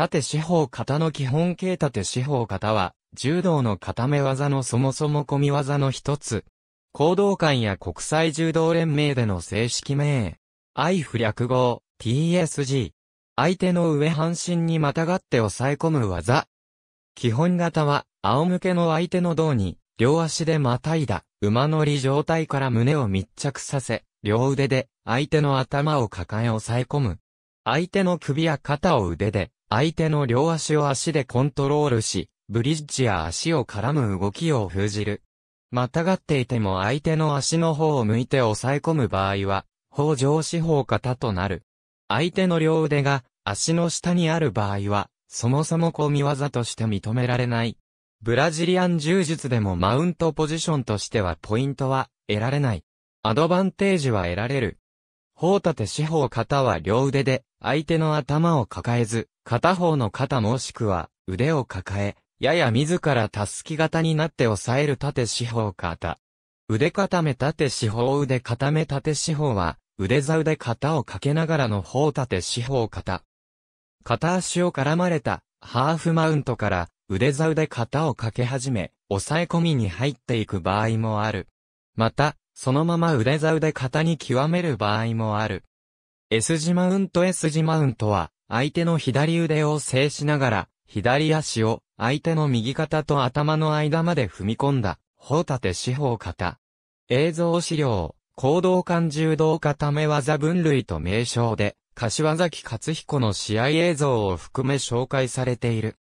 縦四方型の基本形縦四方型は、柔道の固め技のそもそも込み技の一つ。行動館や国際柔道連盟での正式名。愛不略語、TSG。相手の上半身にまたがって抑え込む技。基本型は、仰向けの相手の胴に、両足でまたいだ、馬乗り状態から胸を密着させ、両腕で、相手の頭を抱え抑え込む。相手の首や肩を腕で、相手の両足を足でコントロールし、ブリッジや足を絡む動きを封じる。またがっていても相手の足の方を向いて抑え込む場合は、方上四方型となる。相手の両腕が足の下にある場合は、そもそも込み技として認められない。ブラジリアン柔術でもマウントポジションとしてはポイントは得られない。アドバンテージは得られる。方立て四方型は両腕で相手の頭を抱えず、片方の肩もしくは腕を抱え、やや自らたすき型になって押さえる縦四方肩。腕固め縦四方腕固め縦四方は、腕座腕肩をかけながらの方縦四方肩。片足を絡まれたハーフマウントから腕座腕肩をかけ始め、抑え込みに入っていく場合もある。また、そのまま腕座腕肩に極める場合もある。S 字マウント S 字マウントは、相手の左腕を制しながら、左足を相手の右肩と頭の間まで踏み込んだ、法立四方型。映像資料、行動間柔道固め技分類と名称で、柏崎勝彦の試合映像を含め紹介されている。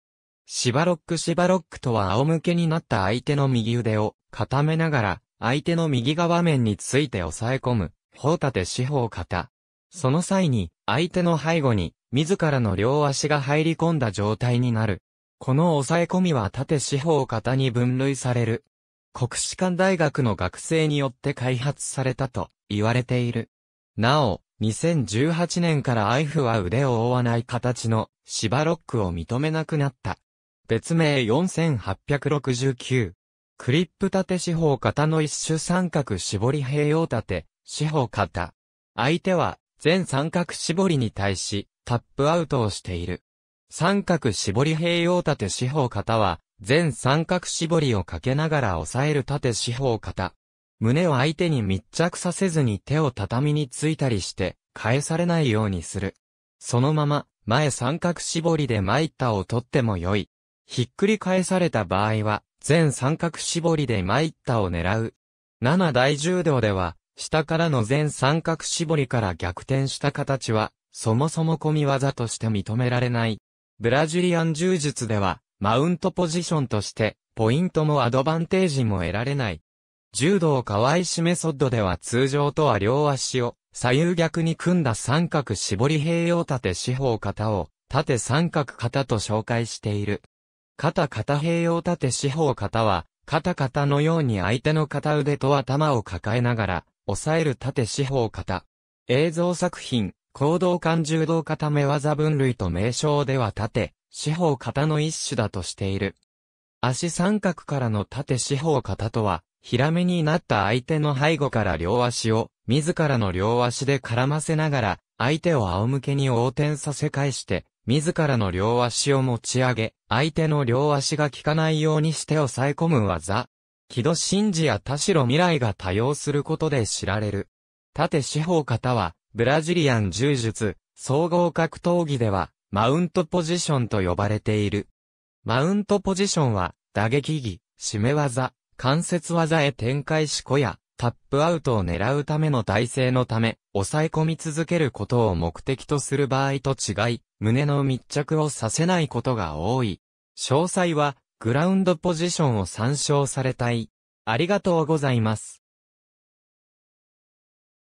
シバロックシバロックとは仰向けになった相手の右腕を固めながら、相手の右側面について抑え込む、法立四方型。その際に、相手の背後に、自らの両足が入り込んだ状態になる。この抑え込みは縦四方型に分類される。国士舘大学の学生によって開発されたと言われている。なお、2018年からアイフは腕を覆わない形の芝ロックを認めなくなった。別名4869。クリップ縦四方型の一種三角絞り併用縦、四方型。相手は全三角絞りに対し、タップアウトをしている。三角絞り併用縦四方型は、全三角絞りをかけながら押さえる縦四方型。胸を相手に密着させずに手を畳についたりして、返されないようにする。そのまま、前三角絞りで参ったを取っても良い。ひっくり返された場合は、全三角絞りで参ったを狙う。7大柔道では、下からの全三角絞りから逆転した形は、そもそも込み技として認められない。ブラジリアン柔術では、マウントポジションとして、ポイントもアドバンテージも得られない。柔道わいしメソッドでは通常とは両足を左右逆に組んだ三角絞り併用縦四方型を縦三角型と紹介している。肩肩併用縦四方型は肩肩のように相手の片腕と頭を抱えながら押さえる縦四方型。映像作品行動間柔道固め技分類と名称では縦、四方型の一種だとしている。足三角からの縦四方型とは、平目になった相手の背後から両足を、自らの両足で絡ませながら、相手を仰向けに横転させ返して、自らの両足を持ち上げ、相手の両足が効かないようにして抑え込む技。木戸真治や田代未来が多用することで知られる。縦四方型は、ブラジリアン柔術、総合格闘技では、マウントポジションと呼ばれている。マウントポジションは、打撃技、締め技、関節技へ展開し小や、タップアウトを狙うための体勢のため、抑え込み続けることを目的とする場合と違い、胸の密着をさせないことが多い。詳細は、グラウンドポジションを参照されたい。ありがとうございます。